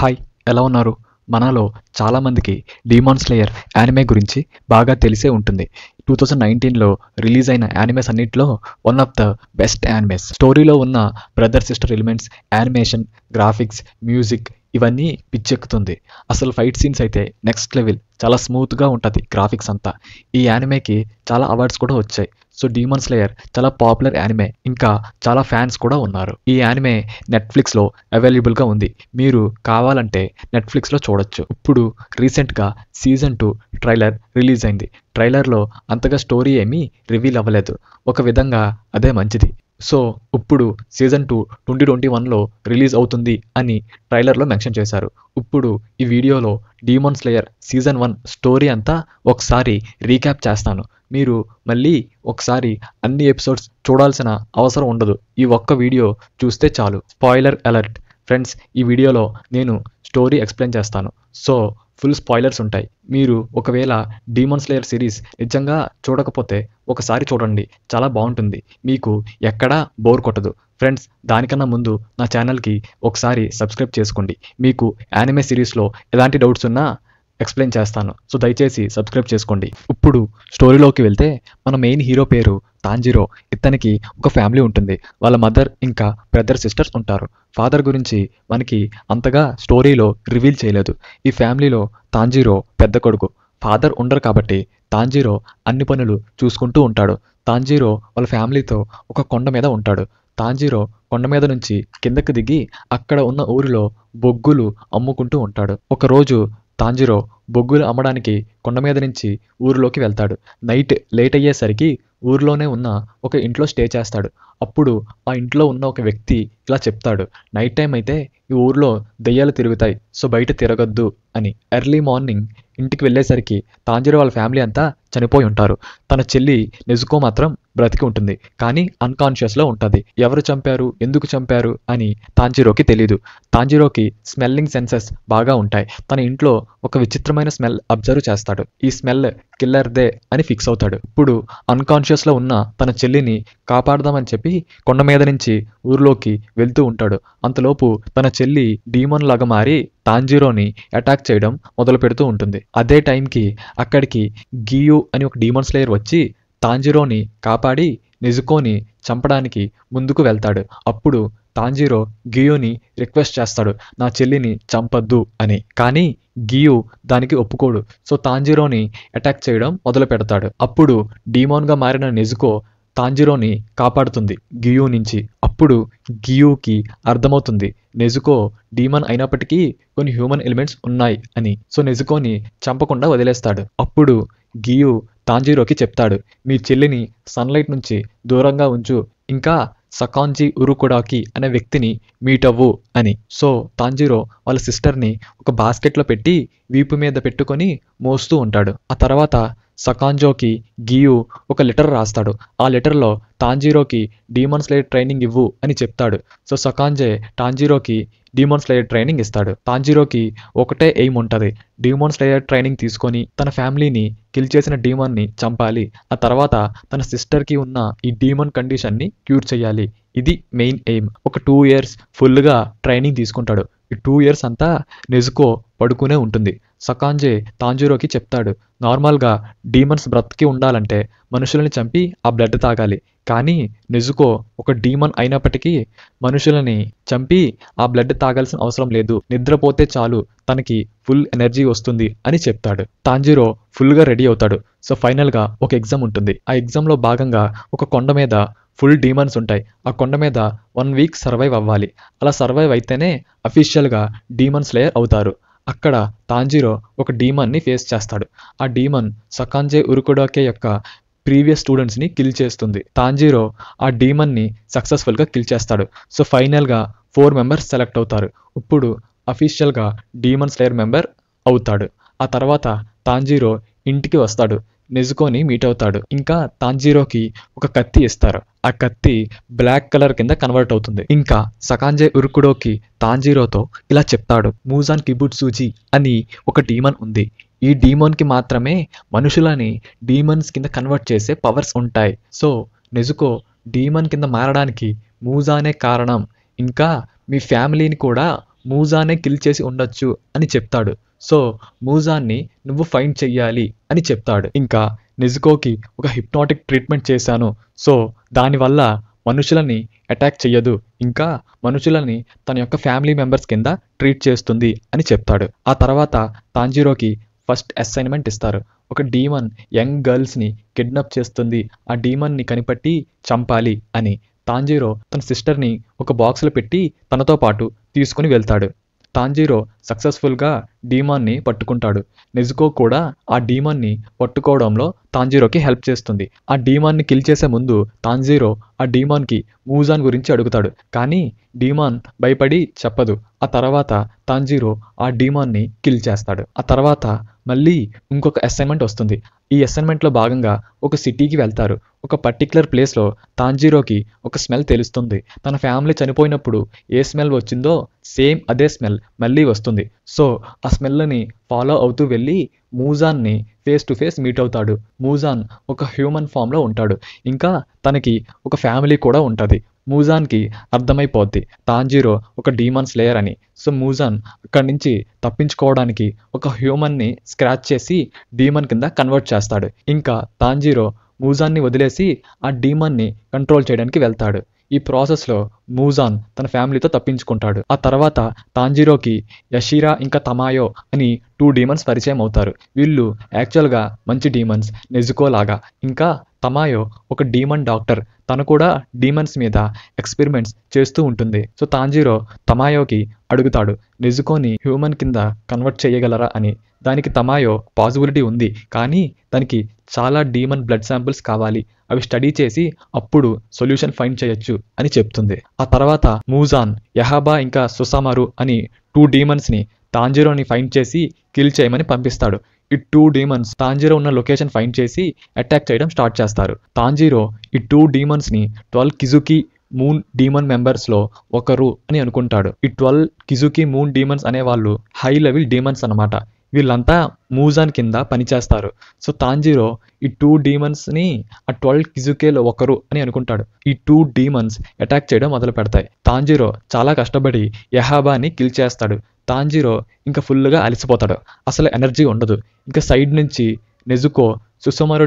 hi ఎలా ఉన్నారు మనలో చాలామందికి డీమాన్ స్లేయర్ యానిమే గురించి బాగా తెలిసే ఉంటుంది టూ థౌజండ్ నైన్టీన్లో రిలీజ్ అయిన యానిమేస్ అన్నింటిలో one of the best animes స్టోరీలో ఉన్న brother sister elements animation graphics music ఇవన్నీ పిచ్చెక్కుతుంది అసలు ఫైట్ సీన్స్ అయితే నెక్స్ట్ లెవెల్ చాలా స్మూత్గా ఉంటుంది గ్రాఫిక్స్ అంతా ఈ యానిమేకి చాలా అవార్డ్స్ కూడా వచ్చాయి సో డీమన్ స్లేయర్ చాలా పాపులర్ యానిమే ఇంకా చాలా ఫ్యాన్స్ కూడా ఉన్నారు ఈ యానిమే నెట్ఫ్లిక్స్లో అవైలబుల్గా ఉంది మీరు కావాలంటే నెట్ఫ్లిక్స్లో చూడొచ్చు ఇప్పుడు రీసెంట్గా సీజన్ టూ ట్రైలర్ రిలీజ్ అయింది ట్రైలర్లో అంతగా స్టోరీ ఏమీ రివీల్ అవ్వలేదు ఒక విధంగా అదే మంచిది సో ఇప్పుడు సీజన్ టూ ట్వంటీ ట్వంటీ వన్లో రిలీజ్ అవుతుంది అని ట్రైలర్లో మెన్షన్ చేశారు ఇప్పుడు ఈ వీడియోలో Demon Slayer season one story అంతా ఒకసారి రీక్యాప్ చేస్తాను మీరు మళ్ళీ ఒకసారి అన్ని ఎపిసోడ్స్ చూడాల్సిన అవసరం ఉండదు ఈ ఒక్క వీడియో చూస్తే చాలు స్పాయిలర్ అలర్ట్ ఫ్రెండ్స్ ఈ వీడియోలో నేను స్టోరీ ఎక్స్ప్లెయిన్ చేస్తాను సో ఫుల్ స్పాయిలర్స్ ఉంటాయి మీరు ఒకవేళ డీమన్ స్లేయర్ సిరీస్ నిజంగా చూడకపోతే ఒకసారి చూడండి చాలా బాగుంటుంది మీకు ఎక్కడా బోర్ కొట్టదు ఫ్రెండ్స్ దానికన్నా ముందు నా ఛానల్కి ఒకసారి సబ్స్క్రైబ్ చేసుకోండి మీకు యానిమే సిరీస్లో ఎలాంటి డౌట్స్ ఉన్నా ఎక్స్ప్లెయిన్ చేస్తాను సో దయచేసి సబ్స్క్రైబ్ చేసుకోండి ఇప్పుడు స్టోరీలోకి వెళ్తే మన మెయిన్ హీరో పేరు తాంజీరో ఇతనికి ఒక ఫ్యామిలీ ఉంటుంది వాళ్ళ మదర్ ఇంకా బ్రదర్ సిస్టర్స్ ఉంటారు ఫాదర్ గురించి మనకి అంతగా స్టోరీలో రివీల్ చేయలేదు ఈ ఫ్యామిలీలో తాంజీరో పెద్ద కొడుకు ఫాదర్ ఉండరు కాబట్టి తాంజీరో అన్ని పనులు చూసుకుంటూ ఉంటాడు తాంజీరో వాళ్ళ ఫ్యామిలీతో ఒక కొండ మీద ఉంటాడు తాంజీరో కొండ మీద నుంచి కిందకు దిగి అక్కడ ఉన్న ఊరిలో బొగ్గులు అమ్ముకుంటూ ఉంటాడు ఒకరోజు తాంజిరో బొగ్గులు అమ్మడానికి కొండమీద నుంచి ఊరిలోకి వెళ్తాడు నైట్ లేట్ అయ్యేసరికి ఊర్లోనే ఉన్న ఒక ఇంట్లో స్టే చేస్తాడు అప్పుడు ఆ ఇంట్లో ఉన్న ఒక వ్యక్తి ఇలా చెప్తాడు నైట్ టైం అయితే ఈ ఊర్లో దెయ్యాలు తిరుగుతాయి సో బయట తిరగద్దు అని ఎర్లీ మార్నింగ్ ఇంటికి వెళ్ళేసరికి తాంజరి వాళ్ళ ఫ్యామిలీ అంతా చనిపోయి ఉంటారు తన చెల్లి నిజుకో మాత్రం బ్రతికి ఉంటుంది కానీ అన్కాన్షియస్లో ఉంటుంది ఎవరు చంపారు ఎందుకు చంపారు అని తాంజీరోకి తెలీదు తాంజీరోకి స్మెల్లింగ్ సెన్సెస్ బాగా ఉంటాయి తన ఇంట్లో ఒక విచిత్రమైన స్మెల్ అబ్జర్వ్ చేస్తాడు ఈ స్మెల్ కిల్లర్దే అని ఫిక్స్ అవుతాడు ఇప్పుడు అన్కాన్షియస్ లో ఉన్న తన చెల్లిని కాపాడదామని చెప్పి కొండ మీద నుంచి ఊర్లోకి వెళ్తూ ఉంటాడు అంతలోపు తన చెల్లి డీమన్ లాగా మారి తాంజీరోని అటాక్ చేయడం మొదలు పెడుతూ ఉంటుంది అదే టైంకి అక్కడికి గియు అని ఒక డీమన్ స్లేయర్ వచ్చి తాంజీరోని కాపాడి నిజుకోని చంపడానికి ముందుకు వెళ్తాడు అప్పుడు తాంజీరో గియోని రిక్వెస్ట్ చేస్తాడు నా చెల్లిని చంపద్దు అని కానీ గియు దానికి ఒప్పుకోడు సో తాంజిరోని అటాక్ చేయడం మొదలు పెడతాడు అప్పుడు డీమోన్గా మారిన నెజుకో తాంజిరోని కాపాడుతుంది గియు నుంచి అప్పుడు గియుకి అర్థమవుతుంది నెజుకో డీమన్ అయినప్పటికీ కొన్ని హ్యూమన్ ఎలిమెంట్స్ ఉన్నాయి అని సో నెజుకోని చంపకుండా వదిలేస్తాడు అప్పుడు గియు తాంజీరోకి చెప్తాడు మీ చెల్లిని సన్లైట్ నుంచి దూరంగా ఉంచు ఇంకా సకాంజీ ఉరుకుడాకి అనే వ్యక్తిని మీట్ అవ్వు అని సో తాంజీరో వాళ్ళ సిస్టర్ని ఒక బాస్కెట్లో పెట్టి వీపు మీద పెట్టుకొని మోస్తూ ఉంటాడు ఆ తర్వాత సకాంజోకి గియు ఒక లెటర్ రాస్తాడు ఆ లెటర్లో టాంజీరోకి డీమన్ స్లైడ్ ట్రైనింగ్ ఇవ్వు అని చెప్తాడు సో సకాంజే టాంజీరోకి డీమోన్ స్లేయర్ ట్రైనింగ్ ఇస్తాడు టాంజీరోకి ఒకటే ఎయిమ్ ఉంటుంది డీమోన్ స్లేయర్ ట్రైనింగ్ తీసుకొని తన ఫ్యామిలీని కిల్ చేసిన డీమన్ని చంపాలి ఆ తర్వాత తన సిస్టర్కి ఉన్న ఈ డీమన్ కండిషన్ని క్యూర్ చేయాలి ఇది మెయిన్ ఎయిమ్ ఒక టూ ఇయర్స్ ఫుల్గా ట్రైనింగ్ తీసుకుంటాడు ఈ టూ ఇయర్స్ అంతా నెజుకో పడుకునే ఉంటుంది సకాంజే తాంజీరోకి చెప్తాడు నార్మల్గా డీమన్స్ బ్రతికి ఉండాలంటే మనుషులని చంపి ఆ బ్లడ్ తాగాలి కానీ నెజుకో ఒక డీమన్ అయినప్పటికీ మనుషులని చంపి ఆ బ్లడ్ తాగాల్సిన అవసరం లేదు నిద్రపోతే చాలు తనకి ఫుల్ ఎనర్జీ వస్తుంది అని చెప్తాడు తాంజీరో ఫుల్గా రెడీ అవుతాడు సో ఫైనల్గా ఒక ఎగ్జామ్ ఉంటుంది ఆ ఎగ్జామ్లో భాగంగా ఒక కొండ మీద ఫుల్ డీమన్స్ ఉంటాయి ఆ కొండ మీద వన్ వీక్ సర్వైవ్ అవ్వాలి అలా సర్వైవ్ అయితేనే అఫీషియల్గా డీమన్స్ లేయర్ అవుతారు అక్కడ తాంజీరో ఒక డీమన్ని ఫేస్ చేస్తాడు ఆ డీమన్ సకాంజే ఉరుకుడోకే యొక్క ప్రీవియస్ స్టూడెంట్స్ని కిల్ చేస్తుంది తాంజీరో ఆ డీమన్ని సక్సెస్ఫుల్గా కిల్ చేస్తాడు సో ఫైనల్గా ఫోర్ మెంబర్స్ సెలెక్ట్ అవుతారు ఇప్పుడు అఫీషియల్గా డీమన్ స్లేయర్ మెంబర్ అవుతాడు ఆ తర్వాత తాంజీరో ఇంటికి వస్తాడు నెజుకొని మీట్ అవుతాడు ఇంకా తాంజీరోకి ఒక కత్తి ఇస్తారు ఆ కత్తి బ్లాక్ కలర్ కింద కన్వర్ట్ అవుతుంది ఇంకా సకాంజే ఉరుకుడోకి తాంజీరోతో ఇలా చెప్తాడు మూజాన్ కిబుట్ సూజీ అని ఒక డీమన్ ఉంది ఈ డీమోన్కి మాత్రమే మనుషులని డీమన్స్ కింద కన్వర్ట్ చేసే పవర్స్ ఉంటాయి సో నెజుకో డీమన్ కింద మారడానికి మూజానే కారణం ఇంకా మీ ఫ్యామిలీని కూడా మూజానే కిల్ చేసి ఉండొచ్చు అని చెప్తాడు సో మూజాన్ని నువ్వు ఫైండ్ చెయ్యాలి అని చెప్తాడు ఇంకా నిజుకోకి ఒక హిప్నాటిక్ ట్రీట్మెంట్ చేశాను సో దానివల్ల మనుషులని అటాక్ చెయ్యదు ఇంకా మనుషులని తన యొక్క ఫ్యామిలీ మెంబర్స్ కింద ట్రీట్ చేస్తుంది అని చెప్తాడు ఆ తర్వాత తాంజీరోకి ఫస్ట్ అసైన్మెంట్ ఇస్తారు ఒక డీమన్ యంగ్ గర్ల్స్ని కిడ్నాప్ చేస్తుంది ఆ డీమన్ని కనిపెట్టి చంపాలి అని తాంజీరో తన సిస్టర్ని ఒక బాక్స్లో పెట్టి తనతో పాటు తీసుకుని వెళ్తాడు తాంజీరో సక్సెస్ఫుల్గా డీమాన్ని పట్టుకుంటాడు నెజుకో కూడా ఆ డీమాన్ని పట్టుకోవడంలో తాంజీరోకి హెల్ప్ చేస్తుంది ఆ డీమాన్ని కిల్ చేసే ముందు తాంజీరో ఆ డీమాన్కి మూజాన్ గురించి అడుగుతాడు కానీ డీమాన్ భయపడి చెప్పదు ఆ తర్వాత తాంజీరో ఆ డీమాన్ని కిల్ చేస్తాడు ఆ తర్వాత మళ్ళీ ఇంకొక అసైన్మెంట్ వస్తుంది ఈ అసైన్మెంట్లో భాగంగా ఒక సిటీకి వెళ్తారు ఒక పర్టిక్యులర్ ప్లేస్లో తాంజీరోకి ఒక స్మెల్ తెలుస్తుంది తన ఫ్యామిలీ చనిపోయినప్పుడు ఏ స్మెల్ వచ్చిందో సేమ్ అదే స్మెల్ మళ్ళీ వస్తుంది సో ఆ స్మెల్ని ఫాలో అవుతూ వెళ్ళి మూజాన్ని ఫేస్ టు ఫేస్ మీట్ అవుతాడు మూజాన్ ఒక హ్యూమన్ ఫామ్లో ఉంటాడు ఇంకా తనకి ఒక ఫ్యామిలీ కూడా ఉంటుంది మూజాన్కి అర్థమైపోద్ది తాంజీరో ఒక డీమన్స్ లేయర్ అని సో మూజాన్ అక్కడి నుంచి తప్పించుకోవడానికి ఒక హ్యూమన్ని స్క్రాచ్ చేసి డీమన్ కింద కన్వర్ట్ చేస్తాడు ఇంకా తాంజీరో మూజాన్ని వదిలేసి ఆ డీమన్ని కంట్రోల్ చేయడానికి వెళ్తాడు ఈ ప్రాసెస్లో మూజాన్ తన ఫ్యామిలీతో తప్పించుకుంటాడు ఆ తర్వాత తాంజీరోకి యషీరా ఇంకా తమాయో అని టూ డీమన్స్ పరిచయం అవుతారు వీళ్ళు యాక్చువల్గా మంచి డీమన్స్ నెజుకోలాగా ఇంకా తమాయో ఒక డీమన్ డాక్టర్ తను కూడా డీమన్స్ మీద ఎక్స్పెరిమెంట్స్ చేస్తూ ఉంటుంది సో తాంజీరో తమాయోకి అడుగుతాడు నిజుకోని హ్యూమన్ కింద కన్వర్ట్ చేయగలరా అని దానికి తమాయో పాసిబిలిటీ ఉంది కానీ దానికి చాలా డీమన్ బ్లడ్ శాంపిల్స్ కావాలి అవి స్టడీ చేసి అప్పుడు సొల్యూషన్ ఫైండ్ చేయొచ్చు అని చెప్తుంది ఆ తర్వాత మూజాన్ యహాబా ఇంకా సుసామారు అని టూ డీమన్స్ని తాంజీరోని ఫైండ్ చేసి కిల్ చేయమని పంపిస్తాడు ఈ టూ డీమన్స్ తాంజీరో ఉన్న లొకేషన్ ఫైండ్ చేసి అటాక్ చేయడం స్టార్ట్ చేస్తారు తాంజీరో ఈ టూ డీమన్స్ని ట్వెల్వ్ కిజుకి మూన్ డీమన్ మెంబర్స్లో ఒకరు అని అనుకుంటాడు ఈ ట్వెల్వ్ కిజుకి మూన్ డీమన్స్ అనే వాళ్ళు హై లెవెల్ డీమన్స్ అనమాట వీళ్ళంతా మూజాన్ కింద పనిచేస్తారు సో తాంజీరో ఈ టూ డీమన్స్ని ఆ ట్వెల్వ్ కిజుకేలో ఒకరు అని అనుకుంటాడు ఈ టూ డీమన్స్ అటాక్ చేయడం మొదలు పెడతాయి తాంజీరో చాలా కష్టపడి యహాబాని కిల్ చేస్తాడు తాంజీరో ఇంకా ఫుల్గా అలసిపోతాడు అసలు ఎనర్జీ ఉండదు ఇంకా సైడ్ నుంచి నెజుకో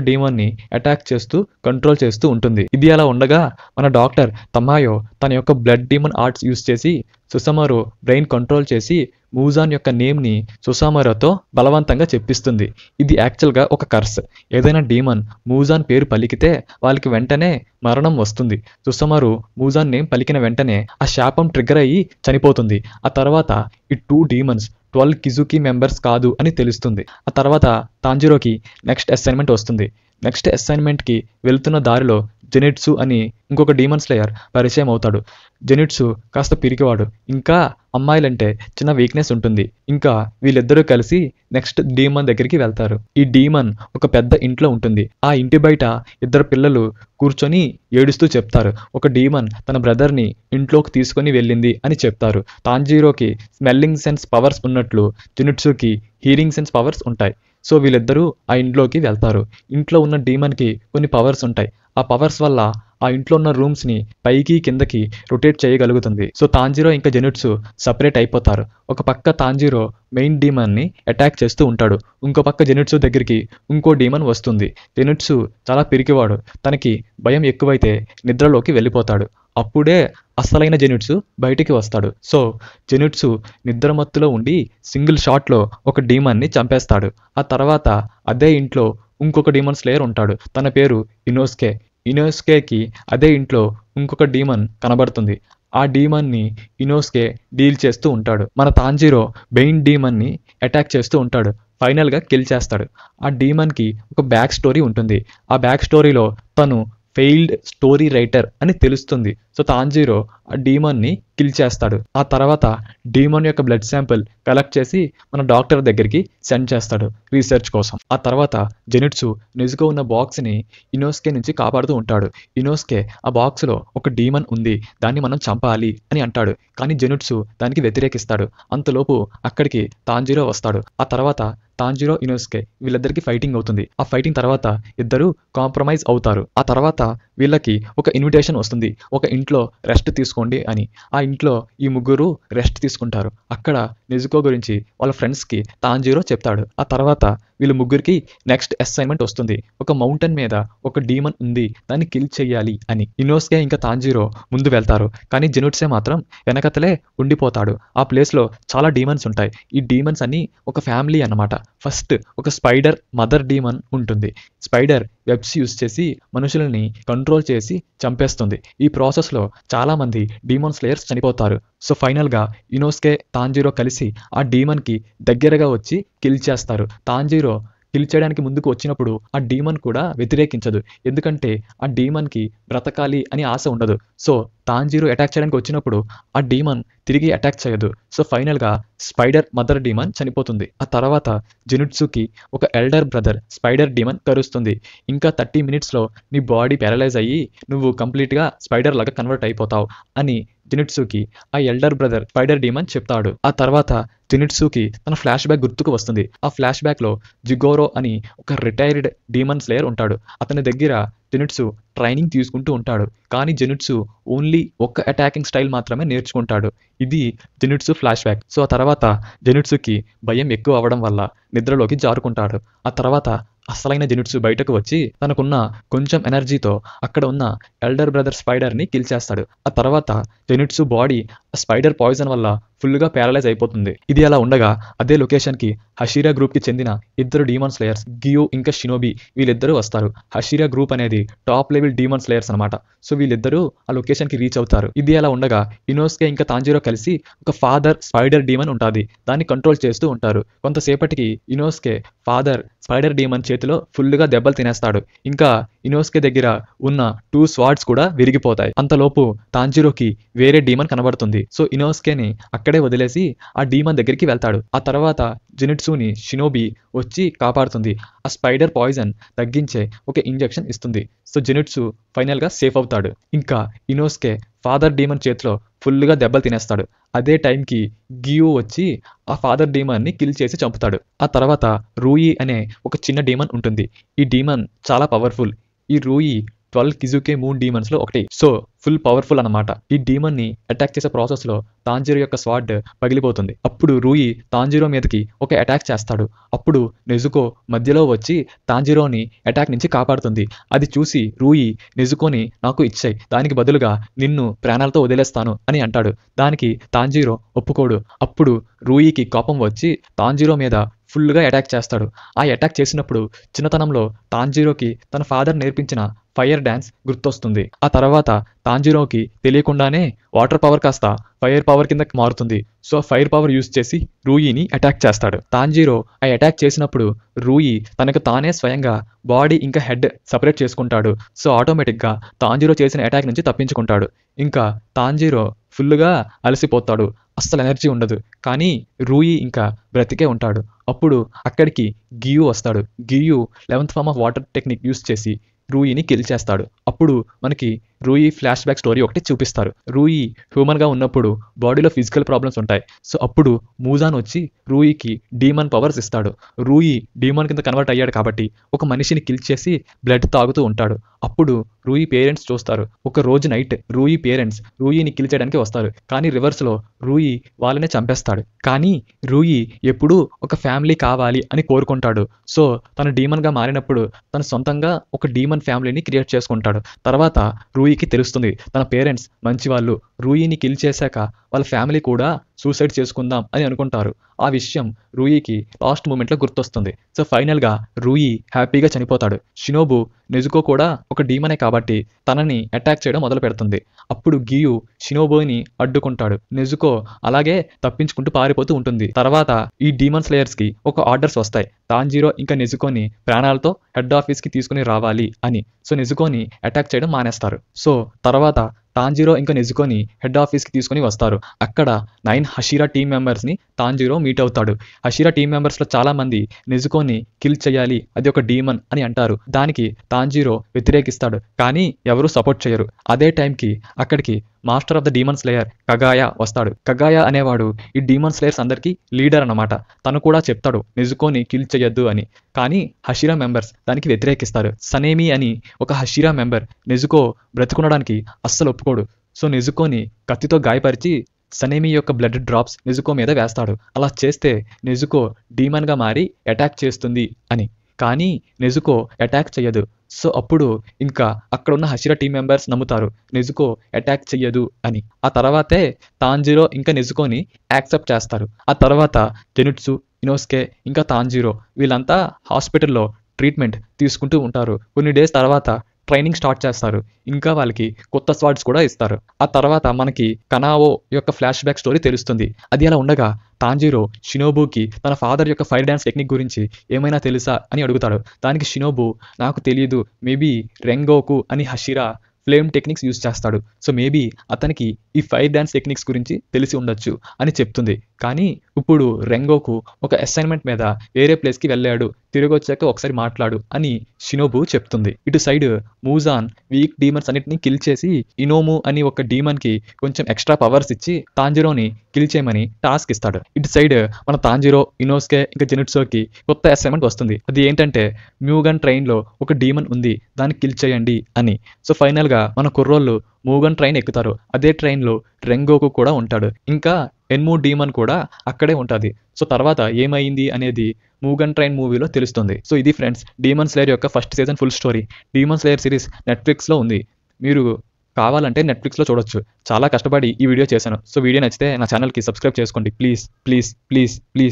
డీమన్ ని అటాక్ చేస్తూ కంట్రోల్ చేస్తూ ఉంటుంది ఇది అలా ఉండగా మన డాక్టర్ తమాయో తన యొక్క బ్లడ్ డీమన్ ఆర్ట్స్ యూస్ చేసి సుసమారో బ్రెయిన్ కంట్రోల్ చేసి మూజాన్ యొక్క నేమ్ని సుసామరోతో బలవంతంగా చెప్పిస్తుంది ఇది యాక్చువల్గా ఒక కర్స్ ఏదైనా డీమన్ మూజాన్ పేరు పలికితే వాళ్ళకి వెంటనే మరణం వస్తుంది సుసమారు మూజాన్ నేమ్ పలికిన వెంటనే ఆ శాపం ట్రిగ్గర్ అయ్యి చనిపోతుంది ఆ తర్వాత ఈ two demons twelve Kizuki members కాదు అని తెలుస్తుంది ఆ తర్వాత తాంజిరోకి నెక్స్ట్ అసైన్మెంట్ వస్తుంది నెక్స్ట్ అసైన్మెంట్కి వెళ్తున్న దారిలో జెనిట్సు అని ఇంకొక డీమన్ స్లేయర్ పరిచయం అవుతాడు జెనిట్సు కాస్త పిరికివాడు ఇంకా అమ్మాయిలంటే చిన్న వీక్నెస్ ఉంటుంది ఇంకా వీళ్ళిద్దరూ కలిసి నెక్స్ట్ డీమన్ దగ్గరికి వెళ్తారు ఈ డీమన్ ఒక పెద్ద ఇంట్లో ఉంటుంది ఆ ఇంటి బయట ఇద్దరు పిల్లలు కూర్చొని ఏడుస్తూ చెప్తారు ఒక డీమన్ తన బ్రదర్ని ఇంట్లోకి తీసుకొని వెళ్ళింది అని చెప్తారు తాంజీరోకి స్మెల్లింగ్ సెన్స్ పవర్స్ ఉన్నట్లు జెనిట్సుకి హీరింగ్ సెన్స్ పవర్స్ ఉంటాయి సో వీళ్ళిద్దరూ ఆ ఇంట్లోకి వెళ్తారు ఇంట్లో ఉన్న డీమన్కి కొన్ని పవర్స్ ఉంటాయి ఆ పవర్స్ వల్ల ఆ ఇంట్లో ఉన్న రూమ్స్ని పైకి కిందకి రొటేట్ చేయగలుగుతుంది సో తాంజీరో ఇంకా జెనుట్సు సపరేట్ అయిపోతారు ఒక పక్క తాంజీరో మెయిన్ ని అటాక్ చేస్తూ ఉంటాడు ఇంకో పక్క జెనుట్సు దగ్గరికి ఇంకో డీమన్ వస్తుంది జెనుట్సు చాలా పిరికివాడు తనకి భయం ఎక్కువైతే నిద్రలోకి వెళ్ళిపోతాడు అప్పుడే అస్సలైన జెనుట్సు బయటికి వస్తాడు సో జెనుట్సు నిద్రమత్తులో ఉండి సింగిల్ షాట్లో ఒక డీమన్ని చంపేస్తాడు ఆ తర్వాత అదే ఇంట్లో ఇంకొక డీమన్ స్లేయర్ ఉంటాడు తన పేరు ఇనోస్కే ఇనోస్కేకి అదే ఇంట్లో ఇంకొక డీమన్ కనబడుతుంది ఆ డీమన్ని ఇనోస్కే డీల్ చేస్తూ ఉంటాడు మన తాంజీరో బెయిన్ డీమన్ని అటాక్ చేస్తూ ఉంటాడు ఫైనల్గా కిల్ చేస్తాడు ఆ డీమన్కి ఒక బ్యాక్ స్టోరీ ఉంటుంది ఆ బ్యాక్ స్టోరీలో తను ఫెయిల్డ్ స్టోరీ రైటర్ అని తెలుస్తుంది సో తాంజీరో ఆ డీమన్ని కిల్ చేస్తాడు ఆ తర్వాత డీమన్ యొక్క బ్లడ్ శాంపిల్ కలెక్ట్ చేసి మన డాక్టర్ దగ్గరికి సెండ్ చేస్తాడు రీసెర్చ్ కోసం ఆ తర్వాత జెనిట్సు నిజుగా ఉన్న బాక్స్ని ఇనోస్కే నుంచి కాపాడుతూ ఉంటాడు ఇనోస్కే ఆ బాక్స్లో ఒక డీమన్ ఉంది దాన్ని మనం చంపాలి అని అంటాడు కానీ జెనిట్సు దానికి వ్యతిరేకిస్తాడు అంతలోపు అక్కడికి తాంజీరో వస్తాడు ఆ తర్వాత తాంజిరో ఇనోస్కే వీళ్ళిద్దరికి ఫైటింగ్ అవుతుంది ఆ ఫైటింగ్ తర్వాత ఇద్దరు కాంప్రమైజ్ అవుతారు ఆ తర్వాత వీళ్ళకి ఒక ఇన్విటేషన్ వస్తుంది ఒక ఇంట్లో రెస్ట్ తీసుకోండి అని ఆ ఇంట్లో ఈ ముగ్గురు రెస్ట్ తీసుకుంటారు అక్కడ నిజుకో గురించి వాళ్ళ ఫ్రెండ్స్కి తాంజీరో చెప్తాడు ఆ తర్వాత వీళ్ళు ముగ్గురికి నెక్స్ట్ అసైన్మెంట్ వస్తుంది ఒక మౌంటైన్ మీద ఒక డీమన్ ఉంది దాన్ని కిల్ చేయాలి అని ఇనోస్కే ఇంకా తాంజీరో ముందు వెళ్తారు కానీ జెనుట్సే మాత్రం వెనకతలే ఉండిపోతాడు ఆ ప్లేస్లో చాలా డీమన్స్ ఉంటాయి ఈ డీమన్స్ అన్ని ఒక ఫ్యామిలీ అనమాట ఫస్ట్ ఒక స్పైడర్ మదర్ డీమన్ ఉంటుంది స్పైడర్ వెబ్స్ యూస్ చేసి మనుషులని కంట్రోల్ చేసి చంపేస్తుంది ఈ ప్రాసెస్లో చాలామంది డీమన్స్ లేయర్స్ చనిపోతారు సో ఫైనల్గా ఇనోస్కే తాంజీరో కలిసి చేసి ఆ డీమన్కి దగ్గరగా వచ్చి కిల్ చేస్తారు తాంజీరో కిల్ చేయడానికి ముందుకు వచ్చినప్పుడు ఆ డీమన్ కూడా వ్యతిరేకించదు ఎందుకంటే ఆ డీమన్కి బ్రతకాలి అని ఆశ ఉండదు సో తాంజీరో అటాక్ చేయడానికి వచ్చినప్పుడు ఆ డీమన్ తిరిగి అటాక్ చేయదు సో ఫైనల్గా స్పైడర్ మదర్ డీమన్ చనిపోతుంది ఆ తర్వాత జునుట్సుకి ఒక ఎల్డర్ బ్రదర్ స్పైడర్ డీమన్ కరుస్తుంది ఇంకా థర్టీ మినిట్స్లో నీ బాడీ ప్యారలైజ్ అయ్యి నువ్వు కంప్లీట్గా స్పైడర్ లాగా కన్వర్ట్ అయిపోతావు అని తినిట్సుకి ఆ ఎల్డర్ బ్రదర్ స్పైడర్ డీమన్ చెప్తాడు ఆ తర్వాత తినిట్సుకి తన ఫ్లాష్ బ్యాక్ గుర్తుకు వస్తుంది ఆ ఫ్లాష్ లో జిగోరో అని ఒక రిటైర్డ్ డీమన్ స్లేయర్ ఉంటాడు అతని దగ్గర తినిట్సు ట్రైనింగ్ తీసుకుంటూ ఉంటాడు కానీ జెనిట్సు ఓన్లీ ఒక్క అటాకింగ్ స్టైల్ మాత్రమే నేర్చుకుంటాడు ఇది జెనిట్సు ఫ్లాష్ బ్యాక్ సో ఆ తర్వాత జెనిట్సుకి భయం ఎక్కువ అవడం వల్ల నిద్రలోకి జారుకుంటాడు ఆ తర్వాత అసలైన జెనిట్సు బయటకు వచ్చి తనకున్న కొంచెం ఎనర్జీతో అక్కడ ఉన్న ఎల్డర్ బ్రదర్ స్పైడర్ని కిల్ చేస్తాడు ఆ తర్వాత జెనిట్సు బాడీ ఆ స్పైడర్ పాయిజన్ వల్ల ఫుల్గా ప్యారలైజ్ అయిపోతుంది ఇది అలా ఉండగా అదే లొకేషన్కి హషీరా గ్రూప్కి చెందిన ఇద్దరు డీమన్ స్లేయర్స్ గియో ఇంకా షినోబి వీళ్ళిద్దరూ వస్తారు హషీరా గ్రూప్ అనేది టాప్ లెవెల్ డీమన్ స్లేయర్స్ అనమాట సో వీళ్ళిద్దరూ ఆ లొకేషన్కి రీచ్ అవుతారు ఇది అలా ఉండగా ఇనోస్కే ఇంకా తాంజీరో కలిసి ఒక ఫాదర్ స్పైడర్ డీమన్ ఉంటుంది దాన్ని కంట్రోల్ చేస్తూ ఉంటారు కొంతసేపటికి ఇనోస్కే ఫాదర్ స్పైడర్ డీమన్ చేతిలో ఫుల్గా దెబ్బలు తినేస్తాడు ఇంకా ఇనోస్కే దగ్గర ఉన్న టూ స్వాడ్స్ కూడా విరిగిపోతాయి అంతలోపు తాంజిరోకి వేరే డీమన్ కనబడుతుంది సో ఇనోస్కేని అక్కడే వదిలేసి ఆ డీమన్ దగ్గరికి వెళ్తాడు ఆ తర్వాత జినిట్సుని షినోబి వచ్చి కాపాడుతుంది ఆ స్పైడర్ పాయిజన్ తగ్గించే ఒక ఇంజెక్షన్ ఇస్తుంది సో జినిట్సు ఫైనల్గా సేఫ్ అవుతాడు ఇంకా ఇనోస్కే ఫాదర్ డీమన్ చేతిలో ఫుల్గా దెబ్బలు తినేస్తాడు అదే టైంకి గియు వచ్చి ఆ ఫాదర్ డీమన్ని కిల్ చేసి చంపుతాడు ఆ తర్వాత రూయి అనే ఒక చిన్న డీమన్ ఉంటుంది ఈ డీమన్ చాలా పవర్ఫుల్ ఈ Rui twelve Kizuki moon demons లో ఒకటి సో ఫుల్ పవర్ఫుల్ అనమాట ఈ డీమన్ ని అటాక్ చేసే ప్రాసెస్ లో తాంజీరో యొక్క స్వాడ్ పగిలిపోతుంది అప్పుడు రూయి తాంజీరో మీదకి ఒక అటాక్ చేస్తాడు అప్పుడు నెజుకో మధ్యలో వచ్చి తాంజీరోని అటాక్ నుంచి కాపాడుతుంది అది చూసి రూయి నెజుకోని నాకు ఇచ్చాయి దానికి బదులుగా నిన్ను ప్రాణాలతో వదిలేస్తాను అని అంటాడు దానికి తాంజీరో ఒప్పుకోడు అప్పుడు రూయికి కోపం వచ్చి తాంజీరో మీద ఫుల్గా అటాక్ చేస్తాడు ఆ అటాక్ చేసినప్పుడు చిన్నతనంలో తాంజీరోకి తన ఫాదర్ నేర్పించిన ఫైర్ డ్యాన్స్ గుర్తొస్తుంది ఆ తర్వాత తాంజిరోకి తెలియకుండానే వాటర్ పవర్ కాస్త ఫైర్ పవర్ కింద మారుతుంది సో ఫైర్ పవర్ యూజ్ చేసి రూయిని అటాక్ చేస్తాడు తాంజీరో ఆ అటాక్ చేసినప్పుడు రూయి తనకు తానే స్వయంగా బాడీ ఇంకా హెడ్ సపరేట్ చేసుకుంటాడు సో ఆటోమేటిక్గా తాంజీరో చేసిన అటాక్ నుంచి తప్పించుకుంటాడు ఇంకా తాంజీరో ఫుల్గా అలసిపోతాడు అస్సలు ఎనర్జీ ఉండదు కానీ రూయి ఇంకా బ్రతికే ఉంటాడు అప్పుడు అక్కడికి గియు వస్తాడు Giyu eleventh form of water technique use చేసి రూయిని కిల్ చేస్తాడు అప్పుడు మనకి రూయి ఫ్లాష్ బ్యాక్ స్టోరీ ఒకటి చూపిస్తారు రూయి హ్యూమన్ గా ఉన్నప్పుడు బాడీలో ఫిజికల్ ప్రాబ్లమ్స్ ఉంటాయి సో అప్పుడు మూజాన్ వచ్చి రూయికి డీమన్ పవర్స్ ఇస్తాడు రూయి డీమన్ కింద కన్వర్ట్ అయ్యాడు కాబట్టి ఒక మనిషిని కిల్ చేసి బ్లడ్ తాగుతూ ఉంటాడు అప్పుడు రూయి పేరెంట్స్ చూస్తారు ఒక రోజు నైట్ రూయి పేరెంట్స్ రూయిని కిల్ చేయడానికి వస్తారు కానీ రివర్స్లో రూయి వాళ్ళనే చంపేస్తాడు కానీ రూయి ఎప్పుడూ ఒక ఫ్యామిలీ కావాలి అని కోరుకుంటాడు సో తన డీమన్ గా మారినప్పుడు తన సొంతంగా ఒక డీమన్ ఫ్యామిలీని క్రియేట్ చేసుకుంటాడు తర్వాత రూయి రూయికి తెలుస్తుంది తన పేరెంట్స్ మంచివాళ్ళు రూయిని కిల్ చేశాక వాళ్ళ ఫ్యామిలీ కూడా సూసైడ్ చేసుకుందాం అని అనుకుంటారు ఆ విషయం రూయికి లాస్ట్ మూమెంట్లో గుర్తొస్తుంది సో ఫైనల్గా రూయి హ్యాపీగా చనిపోతాడు షినోబు నిజుకో కూడా ఒక డీమనే కాబట్టి తనని అటాక్ చేయడం మొదలు పెడుతుంది అప్పుడు గియు షినోబోని అడ్డుకుంటాడు నెజుకో అలాగే తప్పించుకుంటూ పారిపోతూ ఉంటుంది తర్వాత ఈ డీమన్ స్లేయర్స్కి ఒక ఆర్డర్స్ వస్తాయి తాంజీరో ఇంకా నిజుకోని ప్రాణాలతో హెడ్ ఆఫీస్కి తీసుకుని రావాలి అని సో నిజుకోని అటాక్ చేయడం మానేస్తారు సో తర్వాత తాంజీరో ఇంకా నిజుకొని హెడ్ ఆఫీస్కి తీసుకుని వస్తారు అక్కడ నైన్ హషీరా టీం మెంబర్స్ని తాంజీరో మీట్ అవుతాడు హషీరా టీం మెంబర్స్లో చాలామంది నిజుకొని కిల్ చేయాలి అది ఒక డీమన్ అని అంటారు దానికి తాంజీరో వ్యతిరేకిస్తాడు కానీ ఎవరూ సపోర్ట్ చేయరు అదే టైంకి అక్కడికి master of the demon slayer Kagaya వస్తాడు కగాయ అనేవాడు ఈ డీమన్ స్లేయర్స్ అందరికీ లీడర్ అనమాట తను కూడా చెప్తాడు నిజుకొని కిల్ చేయొద్దు అని కానీ హషీరా మెంబర్స్ దానికి వ్యతిరేకిస్తారు సనేమి అని ఒక హషీరా మెంబర్ నిజుకో బ్రతుకునడానికి అస్సలు ఒప్పుకోడు సో నిజుకోని కత్తితో గాయపరిచి సనేమి యొక్క బ్లడ్ డ్రాప్స్ నిజుకో మీద వేస్తాడు అలా చేస్తే నిజుకో డీమన్గా మారి అటాక్ చేస్తుంది అని కానీ నిజుకో అటాక్ చేయదు సో అప్పుడు ఇంకా అక్కడ ఉన్న హషిర టీం మెంబర్స్ నమ్ముతారు నెజుకో అటాక్ చెయ్యదు అని ఆ తర్వాతే తాంజీరో ఇంకా నెజుకోని యాక్సెప్ట్ చేస్తారు ఆ తర్వాత జెనుట్సు ఇనోస్కే ఇంకా తాంజీరో వీళ్ళంతా హాస్పిటల్లో ట్రీట్మెంట్ తీసుకుంటూ ఉంటారు కొన్ని డేస్ తర్వాత ట్రైనింగ్ స్టార్ట్ చేస్తారు ఇంకా వాళ్ళకి కొత్త స్వాడ్స్ కూడా ఇస్తారు ఆ తర్వాత మనకి కనావో యొక్క ఫ్లాష్ బ్యాక్ స్టోరీ తెలుస్తుంది అది అలా ఉండగా తాంజీరో షినోబుకి తన ఫాదర్ యొక్క ఫైర్ డ్యాన్స్ టెక్నిక్ గురించి ఏమైనా తెలుసా అని అడుగుతాడు దానికి షినోబు నాకు తెలియదు మేబీ రెంగోకు అని హషిరా ఫ్లేమ్ టెక్నిక్స్ యూజ్ చేస్తాడు సో మేబీ అతనికి ఈ ఫైర్ డ్యాన్స్ టెక్నిక్స్ గురించి తెలిసి ఉండొచ్చు అని చెప్తుంది కానీ ఇప్పుడు రెంగోకు ఒక అసైన్మెంట్ మీద వేరే ప్లేస్కి వెళ్ళాడు తిరిగి వచ్చాక ఒకసారి మాట్లాడు అని షినోబు చెప్తుంది ఇటు సైడ్ మూజాన్ వీక్ డీమన్స్ అన్నిటిని కిల్ చేసి ఇనోము అని ఒక డీమన్ కి కొంచెం ఎక్స్ట్రా పవర్స్ ఇచ్చి తాంజిరోని కిల్ చేయమని టాస్క్ ఇస్తాడు ఇటు సైడ్ మన తాంజిరో ఇనోస్కే ఇంకా జెనిట్సోకి కొత్త అసైన్మెంట్ వస్తుంది అది ఏంటంటే మ్యూగన్ ట్రైన్ లో ఒక డీమన్ ఉంది దాన్ని కిల్ చేయండి అని సో ఫైనల్ గా మన కుర్రోళ్ళు మూగన్ ట్రైన్ ఎక్కుతారు అదే ట్రైన్లో రెంగోకు కూడా ఉంటాడు ఇంకా ఎన్మూ డీమన్ కూడా అక్కడే ఉంటుంది సో తర్వాత ఏమైంది అనేది మూగన్ ట్రైన్ మూవీలో తెలుస్తుంది సో ఇది ఫ్రెండ్స్ డీమన్ స్లేయర్ యొక్క first season full story Demon Slayer series నెట్ఫ్లిక్స్లో ఉంది మీరు కావాలంటే నెట్ఫ్లిక్స్లో చూడొచ్చు చాలా కష్టపడి ఈ వీడియో చేశాను సో వీడియో నచ్చితే నా ఛానల్కి సబ్స్క్రైబ్ చేసుకోండి ప్లీజ్ ప్లీజ్ ప్లీజ్ ప్లీజ్